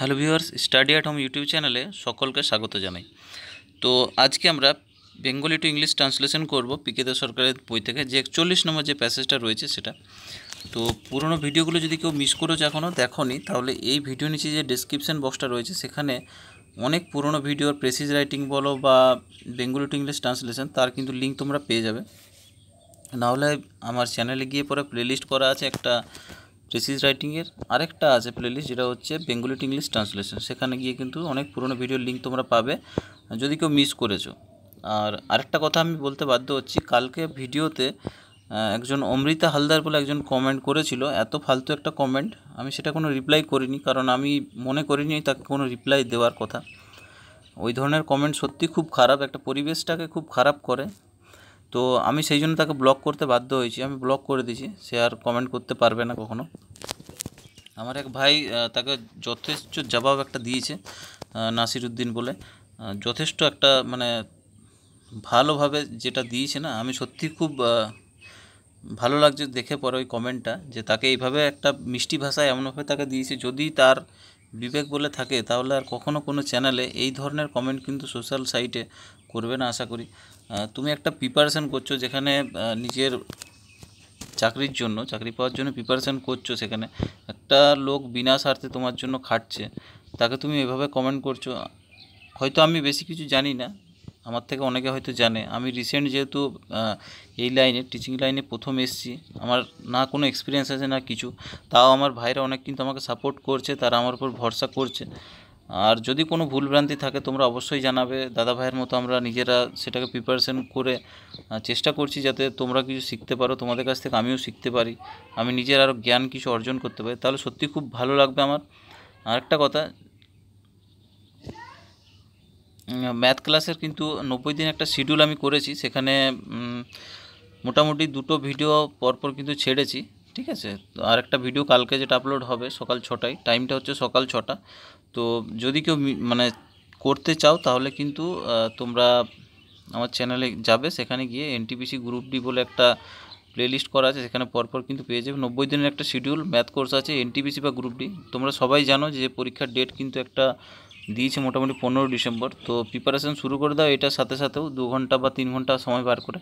hello viewers study at home YouTube চ্যানেলে সকলকে স্বাগত জানাই তো আজকে আমরা বেঙ্গলি টু ইংলিশ ট্রান্সলেশন করব পিকেদা সরকারের বই থেকে যে একচল্লিশ নম্বর যে প্যাসেজটা রয়েছে সেটা তো পুরনো ভিডিওগুলো যদি কেউ মিস করেছো এখনও দেখনি তাহলে এই ভিডিও নিচে যে ডিসক্রিপশান বক্সটা রয়েছে সেখানে অনেক পুরনো ভিডিওর প্রেসিজ রাইটিং বলো বা বেঙ্গলি টু ইংলিশ ট্রান্সলেশন তার কিন্তু লিঙ্ক তোমরা পেয়ে যাবে নাহলে আমার চ্যানেলে গিয়ে পরে প্লেলিস্ট করা আছে একটা প্রেসিস রাইটিংয়ের আরেকটা আছে প্লেলিস্ট যেটা হচ্ছে বেঙ্গলি টু ইংলিশ ট্রান্সলেশন সেখানে গিয়ে কিন্তু অনেক পুরনো ভিডিওর লিঙ্ক তোমরা পাবে যদি কেউ মিস করেছো আর আরেকটা কথা আমি বলতে বাধ্য হচ্ছি কালকে ভিডিওতে একজন অমৃতা হালদার বলে একজন কমেন্ট করেছিল এত ফালতু একটা কমেন্ট আমি সেটা কোনো রিপ্লাই করিনি কারণ আমি মনে করিনি তাকে কোনো রিপ্লাই দেওয়ার কথা ওই ধরনের কমেন্ট সত্যি খুব খারাপ একটা পরিবেশটাকে খুব খারাপ করে তো আমি সেই জন্য তাকে ব্লক করতে বাধ্য হয়েছি আমি ব্লক করে দিয়েছি সে আর কমেন্ট করতে পারবে না কখনো আমার এক ভাই তাকে যথেষ্ট জবাব একটা দিয়েছে নাসিরুদ্দিন বলে যথেষ্ট একটা মানে ভালোভাবে যেটা দিয়েছে না আমি সত্যি খুব ভালো লাগছে দেখে পরে ওই কমেন্টটা যে তাকে এইভাবে একটা মিষ্টি ভাষায় এমনভাবে তাকে দিয়েছে যদি তার বিবেক বলে থাকে তাহলে আর কখনও কোনো চ্যানেলে এই ধরনের কমেন্ট কিন্তু সোশ্যাল সাইটে করবে না আশা করি তুমি একটা প্রিপারেশান করছো যেখানে নিজের চাকরির জন্য চাকরি পাওয়ার জন্য প্রিপারেশান করছো সেখানে একটা লোক বিনা স্বার্থে তোমার জন্য খাটছে তাকে তুমি এভাবে কমেন্ট করছো হয়তো আমি বেশি কিছু জানি না আমার থেকে অনেকে হয়তো জানে আমি রিসেন্ট যেহেতু এই লাইনে টিচিং লাইনে প্রথম এসছি আমার না কোনো এক্সপিরিয়েন্স আছে না কিছু তাও আমার ভাইরা অনেক কিন্তু আমাকে সাপোর্ট করছে তারা আমার উপর ভরসা করছে আর যদি কোনো ভুলভ্রান্তি থাকে তোমরা অবশ্যই জানাবে দাদা ভাইয়ের মতো আমরা নিজেরা সেটাকে প্রিপারেশন করে চেষ্টা করছি যাতে তোমরা কিছু শিখতে পারো তোমাদের কাছ থেকে আমিও শিখতে পারি আমি নিজের আরও জ্ঞান কিছু অর্জন করতে পারি তাহলে সত্যি খুব ভালো লাগবে আমার আরেকটা কথা ম্যাথ ক্লাসের কিন্তু নব্বই দিন একটা শিডিউল আমি করেছি সেখানে মোটামুটি দুটো ভিডিও পরপর কিন্তু ছেড়েছি ঠিক আছে আর একটা ভিডিও কালকে যেটা আপলোড হবে সকাল ছটায় টাইমটা হচ্ছে সকাল ছটা তো যদি কেউ মানে করতে চাও তাহলে কিন্তু তোমরা আমার চ্যানেলে যাবে সেখানে গিয়ে এনটিপিসি গ্রুপ ডি বলে একটা প্লেলিস্ট করা আছে সেখানে পরপর কিন্তু পেয়ে যাবে নব্বই দিনের একটা শিডিউল ম্যাথ কোর্স আছে এনটিপিসি বা গ্রুপ ডি তোমরা সবাই জানো যে পরীক্ষার ডেট কিন্তু একটা দিয়েছে মোটামুটি পনেরো ডিসেম্বর তো প্রিপারেশান শুরু করে দাও এটার সাথে সাথেও দু ঘন্টা বা তিন ঘন্টা সময় বার করে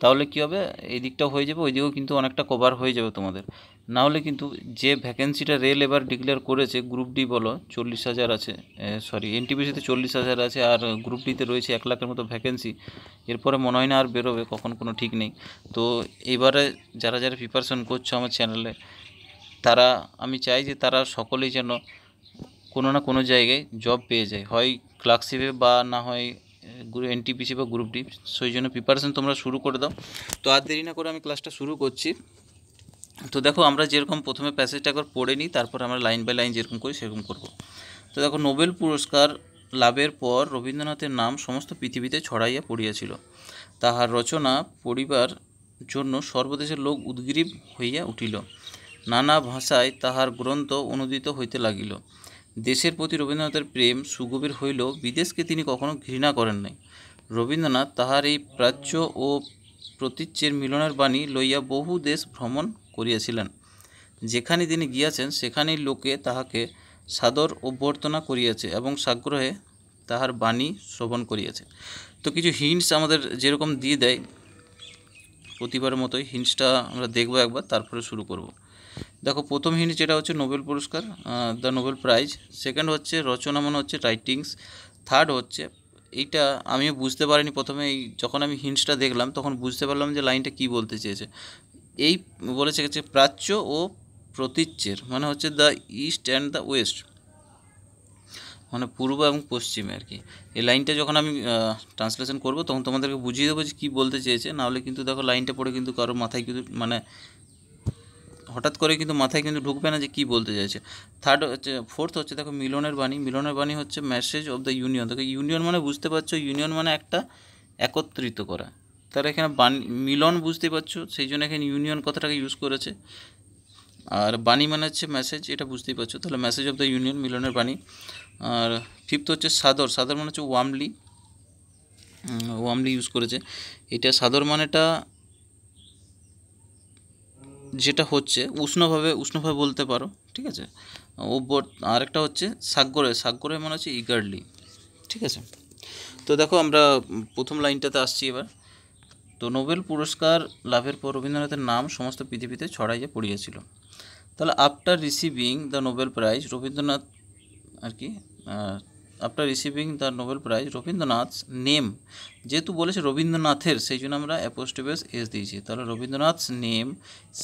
তাহলে কী হবে এই দিকটাও হয়ে যাবে ওই দিকেও কিন্তু অনেকটা কভার হয়ে যাবে তোমাদের নাহলে কিন্তু যে ভ্যাকেন্সিটা রেল এবার ডিক্লেয়ার করেছে গ্রুপ ডি বলো চল্লিশ হাজার আছে সরি এনটিপিসিতে চল্লিশ হাজার আছে আর গ্রুপ ডিতে রয়েছে এক লাখের মতো ভ্যাকেন্সি এরপরে মনে হয় না আর বেরোবে কখন কোনো ঠিক নেই তো এবারে যারা যারা প্রিপারেশান করছো আমার চ্যানেলে তারা আমি চাই যে তারা সকলেই যেন কোনো না কোনো জায়গায় জব পেয়ে যায় হয় ক্লার্কশিপে বা না হয় এনটিপিসি বা গ্রুপ ডি সেই জন্য প্রিপারেশন তোমরা শুরু করে দাও তো আর দেরি না করে আমি ক্লাসটা শুরু করছি তো দেখো আমরা যেরকম প্রথমে প্যাসেজটা একবার পড়ে নিই তারপর আমরা লাইন বাই লাইন যেরকম করি সেরকম করব তো দেখো নোবেল পুরস্কার লাভের পর রবীন্দ্রনাথের নাম সমস্ত পৃথিবীতে ছড়াইয়া পড়িয়াছিল তাহার রচনা পড়িবার জন্য সর্বদেশের লোক উদ্গ্রীব হইয়া উঠিল নানা ভাষায় তাহার গ্রন্থ অনুদিত হইতে লাগিল দেশের প্রতি রবীন্দ্রনাথের প্রেম সুগভীর হইলেও বিদেশকে তিনি কখনো ঘৃণা করেন নাই রবীন্দ্রনাথ তাহার এই প্রাচ্য ও প্রতীচ্যের মিলনের বাণী লইয়া বহু দেশ ভ্রমণ করিয়াছিলেন যেখানে তিনি গিয়াছেন সেখানেই লোকে তাহাকে সাদর অভ্যর্থনা করিয়াছে এবং সাগ্রহে তাহার বাণী শ্রবণ করিয়াছে তো কিছু হিন্টস আমাদের যেরকম দিয়ে দেয় প্রতিবার মতোই হিন্টসটা আমরা দেখবো একবার তারপরে শুরু করব দেখো প্রথম হিন্ট যেটা হচ্ছে নোবেল পুরস্কার দ্য নোবেল প্রাইজ সেকেন্ড হচ্ছে রচনা মানে হচ্ছে রাইটিংস থার্ড হচ্ছে এইটা আমিও বুঝতে পারিনি প্রথমে এই যখন আমি হিন্টসটা দেখলাম তখন বুঝতে পারলাম যে লাইনটা কি বলতে চেয়েছে এই বলেছে গেছে প্রাচ্য ও প্রতীচ্যের মানে হচ্ছে the east and the west মানে পূর্ব এবং পশ্চিমে আর কি এই লাইনটা যখন আমি ট্রান্সলেশন করবো তখন তোমাদেরকে বুঝিয়ে দেবো যে কী বলতে চেয়েছে নাহলে কিন্তু দেখো লাইনটা পড়ে কিন্তু কারোর মাথায় কিন্তু মানে হঠাৎ করে কিন্তু মাথায় কিন্তু ঢুকবে না যে কী বলতে চাইছে থার্ড হচ্ছে ফোর্থ হচ্ছে দেখো মিলনের বাণী মিলনের বাণী হচ্ছে মেসেজ অফ দ্য ইউনিয়ন দেখো ইউনিয়ন মানে বুঝতে পারছো ইউনিয়ন মানে একটা একত্রিত করা তারা এখানে মিলন বুঝতে পারছো সেই জন্য এখানে ইউনিয়ন কথাটাকে ইউজ করেছে আর বাণী মানে হচ্ছে মেসেজ এটা বুঝতেই পারছো তাহলে মেসেজ অফ দ্য ইউনিয়ন মিলনের বাণী আর ফিফথ হচ্ছে সাদর সাদর মানে হচ্ছে ওয়ামলি ওয়ামলি ইউজ করেছে এটা সাদর মানেটা যেটা হচ্ছে উষ্ণভাবে উষ্ণভাবে বলতে পারো ঠিক আছে ওপর আরেকটা হচ্ছে সাগরে সাগরে মনে হচ্ছে ইগার্লি ঠিক আছে তো দেখো আমরা প্রথম লাইনটাতে আসছি এবার তো নোবেল পুরস্কার লাভের পর রবীন্দ্রনাথের নাম সমস্ত পৃথিবীতে ছড়াইয়ে পড়িয়েছিল তাহলে after receiving the Nobel prize Rabindranath আর কি after receiving the Nobel prize Rabindranath name যেহেতু বলেছে রবীন্দ্রনাথের সেই জন্য আমরা অ্যাপোস্টিভেস এস দিয়েছি তাহলে রবীন্দ্রনাথ নেম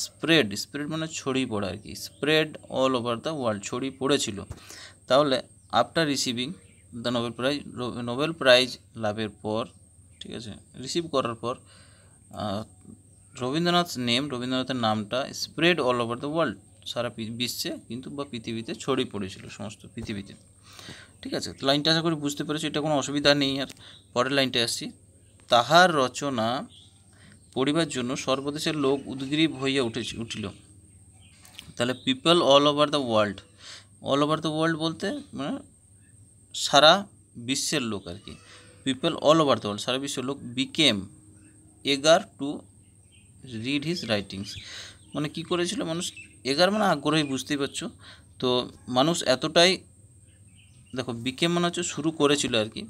স্প্রেড স্প্রেড মানে ছড়িয়ে পড়া আর কি spread all over the world ছড়িয়ে পড়েছিল তাহলে after receiving the Nobel prize Nobel prize লাভের পর ঠিক আছে রিসিভ করার পর রবীন্দ্রনাথ নেম রবীন্দ্রনাথের নামটা spread all over the world সারা বিশ্বে কিন্তু বা পৃথিবীতে ছড়িয়ে পড়েছিল সমস্ত পৃথিবীতে ঠিক আছে লাইনটা আশা করি বুঝতে পেরেছি এটা কোনো অসুবিধা নেই আর পরের লাইনটা আসছি তাহার রচনা পড়িবার জন্য সর্বদেশের লোক উদ্গ্রীব হইয়া উঠে উঠিল তাহলে people all over the world all over the world বলতে মানে সারা বিশ্বের লোক আর কি people all over the world সারা বিশ্বের লোক বিকেম এগার টু রিড হিজ রাইটিংস মানে কি করেছিল মানুষ এগার মানে আগ্রহী বুঝতেই পারছো তো মানুষ এতটাই দেখো বিকেম মনে হচ্ছে শুরু করেছিল আর কি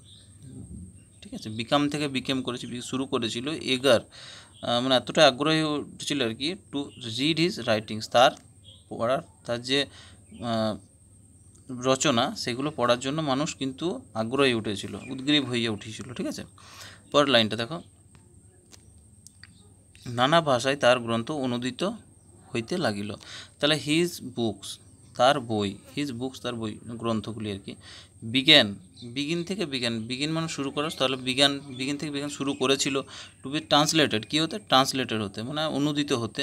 ঠিক আছে বিকাম থেকে বিকেম করেছিল শুরু করেছিল এগার মানে এতটা আগ্রহী উঠেছিল আর কি টু রিড হিজ রাইটিংস তার পড়ার তার যে রচনা সেগুলো পড়ার জন্য মানুষ কিন্তু আগ্রহী উঠেছিল উদ্গ্রীব হইয়া উঠেছিল ঠিক আছে পরের লাইনটা দেখো নানা ভাষায় তার গ্রন্থ অনুদিত হইতে লাগিল তাহলে হিজ বুকস তার বই হিজ বুকস তার বই গ্রন্থগুলি আর কি বিজ্ঞান বিগিন থেকে বিজ্ঞান বিগিন মানে শুরু করা তাহলে বিজ্ঞান বিগিন থেকে বিজ্ঞান শুরু করেছিল টু বি ট্রান্সলেটেড কী হতে ট্রান্সলেটেড হতে মানে অনুদিত হতে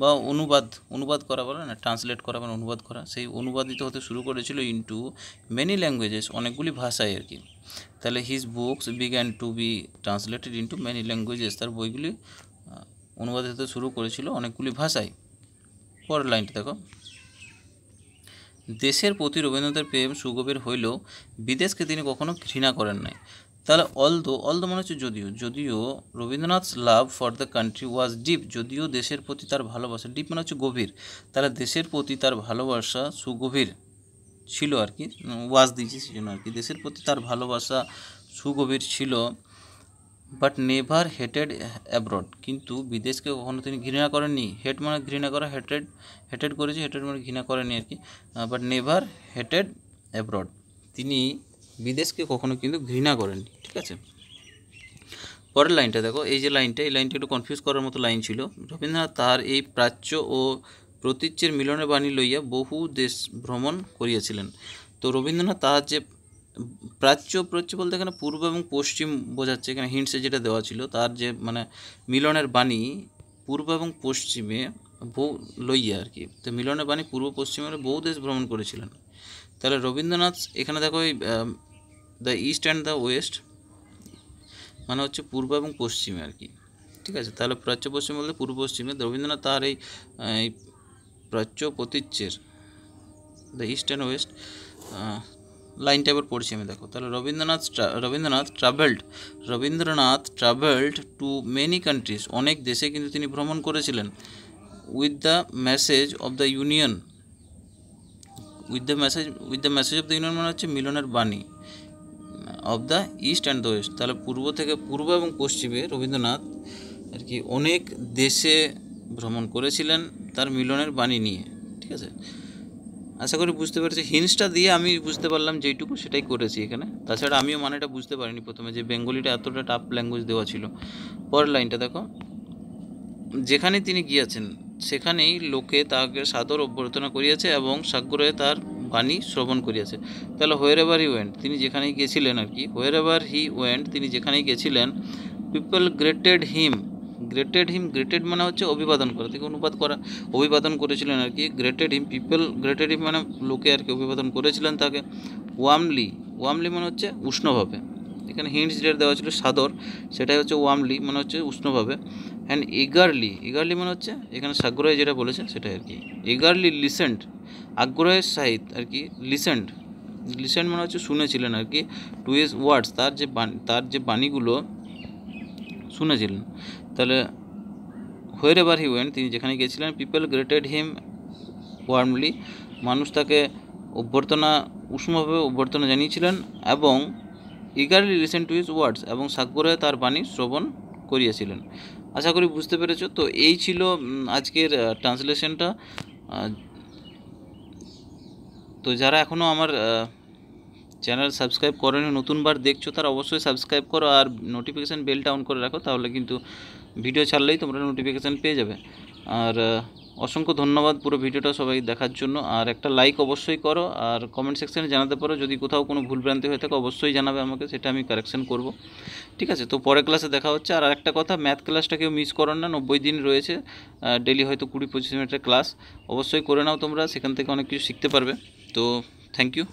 বা অনুবাদ অনুবাদ করা বলে না ট্রান্সলেট করা মানে অনুবাদ করা সেই অনুবাদিত হতে শুরু করেছিল ইনটু মেনি ল্যাঙ্গুয়েজেস অনেকগুলি ভাষায় আর কি তাহলে his books began to be translated into many languages তার বইগুলি অনুবাদিত হতে শুরু করেছিল অনেকগুলি ভাষায় পরের লাইনটা দেখো দেশের প্রতি রবীন্দ্রনাথের প্রেম সুগভীর হইলেও বিদেশকে তিনি কখনো ঘৃণা করেন নাই তাহলে অলদো অলদো মনে হচ্ছে যদিও যদিও Rabindranath love for the country was deep যদিও দেশের প্রতি তার ভালোবাসা ডিপ মানে হচ্ছে গভীর তাহলে দেশের প্রতি তার ভালোবাসা সুগভীর ছিল আর কি ওয়াজ দিয়েছে সেই জন্য আর কি দেশের প্রতি তার ভালোবাসা সুগভীর ছিল বাট নেভার হেটেড অ্যাব্রড কিন্তু বিদেশকে কখনো তিনি ঘৃণা করেননি হেট মানে ঘৃণা করা হেটেড হেটেড করেছে হেটেড মানে ঘৃণা করেনি আর কি বাট নেভার হেটেড অ্যাব্রড তিনি বিদেশকে কখনো কিন্তু ঘৃণা করেননি ঠিক আছে পরের লাইনটা দেখো এই যে লাইনটা এই লাইনটা একটু কনফিউজ করার মতো লাইন ছিল রবীন্দ্রনাথ তার এই প্রাচ্য ও প্রতীচ্যের মিলনের বাণী লইয়া বহু দেশ ভ্রমণ করিয়াছিলেন তো রবীন্দ্রনাথ তাহার যে প্রাচ্য প্রাচ্য বলতে এখানে পূর্ব এবং পশ্চিম বোঝাচ্ছে এখানে হিন্টসে যেটা দেওয়া ছিল তার যে মানে মিলনের বাণী পূর্ব এবং পশ্চিমে বহু লইয়া আর কি তো মিলনের বাণী পূর্ব পশ্চিমের বহু দেশ ভ্রমণ করেছিলেন তাহলে রবীন্দ্রনাথ এখানে দেখো ওই the east and the west মানে হচ্ছে পূর্ব এবং পশ্চিমে আর কি ঠিক আছে তাহলে প্রাচ্য পশ্চিম বলতে পূর্ব পশ্চিমে রবীন্দ্রনাথ তার এই প্রাচ্য প্রতীচ্যের দ্য ইস্ট অ্যান্ড ওয়েস্ট লাইনটা এবার পড়ছি আমি দেখো তাহলে Rabindranath Rabindranath travelled Rabindranath travelled to many countries অনেক দেশে কিন্তু তিনি ভ্রমণ করেছিলেন with the message of the union with the message with the message of the union মানে হচ্ছে মিলনের বাণী of the east and the west তাহলে পূর্ব থেকে পূর্ব এবং পশ্চিমে রবীন্দ্রনাথ আর কি অনেক দেশে ভ্রমণ করেছিলেন তার মিলনের বাণী নিয়ে ঠিক আছে আশা করি বুঝতে পেরেছি হিন্সটা দিয়ে আমি বুঝতে পারলাম যেইটুকু সেটাই করেছি এখানে তাছাড়া আমিও মানেটা বুঝতে পারিনি প্রথমে যে বেঙ্গলিটা এতটা টাফ ল্যাঙ্গুয়েজ দেওয়া ছিল পরের লাইনটা দেখো যেখানে তিনি গিয়েছেন সেখানেই লোকে তাকে সাদর অভ্যর্থনা করিয়াছে এবং সাগ্রহে তার বাণী শ্রবণ করিয়াছে তাহলে হোয়ের এভার হি ওয়েন্ট তিনি যেখানেই গেছিলেন আর কি হোয়ের এভার হি ওয়েন্ট তিনি যেখানেই গেছিলেন people greeted him greeted him greeted মানে হচ্ছে অভিবাদন করা থেকে অনুবাদ করা অভিবাদন করেছিলেন আর কি greeted him people greeted him মানে লোকে আর কি অভিবাদন করেছিলেন তাকে ওয়ামলি ওয়ামলি মানে হচ্ছে উষ্ণভাবে এখানে হিন্টস যেটা দেওয়া ছিল সাদর সেটাই হচ্ছে ওয়ামলি মানে হচ্ছে উষ্ণভাবে অ্যান্ড ইগারলি ইগারলি মানে হচ্ছে এখানে সাগ্রহে যেটা বলেছে সেটাই আর কি ইগারলি লিসেন্ট আগ্রহের সাহিত আর কি লিসেন্ট লিসেন্ট মানে হচ্ছে শুনেছিলেন আর কি টু ইস ওয়ার্ডস তার যে তার যে বাণীগুলো শুনেছিলেন তাহলে হোয়ের এভার হি ওয়েন তিনি যেখানে গিয়েছিলেন পিপল গ্রেটেড হিম ওয়ার্মলি মানুষ তাকে অভ্যর্থনা উষ্ণভাবে অভ্যর্থনা জানিয়েছিলেন এবং eagerly recent to his words এবং সাকবরে তার বাণী শ্রবণ করিয়েছিলেন আশা করি বুঝতে পেরেছো তো এই ছিল আজকের ট্রান্সলেশনটা তো যারা এখনও আমার চ্যানেল সাবস্ক্রাইব করেনি নতুনবার দেখছো তারা অবশ্যই সাবস্ক্রাইব করো আর নোটিফিকেশান বেলটা অন করে রাখো তাহলে কিন্তু ভিডিও ছাড়লেই তোমরা নোটিফিকেশান পেয়ে যাবে আর অসংখ্য ধন্যবাদ পুরো ভিডিওটা সবাই দেখার জন্য আর একটা লাইক অবশ্যই করো আর কমেন্ট সেকশানে জানাতে পারো যদি কোথাও কোনো ভুলভ্রান্তি হয়ে থাকে অবশ্যই জানাবে আমাকে সেটা আমি কারেকশন করব ঠিক আছে তো পরের ক্লাসে দেখা হচ্ছে আর একটা কথা ম্যাথ ক্লাসটা কেউ মিস করো না নব্বই দিন রয়েছে ডেলি হয়তো কুড়ি পঁচিশ মিনিটের ক্লাস অবশ্যই করে নাও তোমরা সেখান থেকে অনেক কিছু শিখতে পারবে তো থ্যাংক ইউ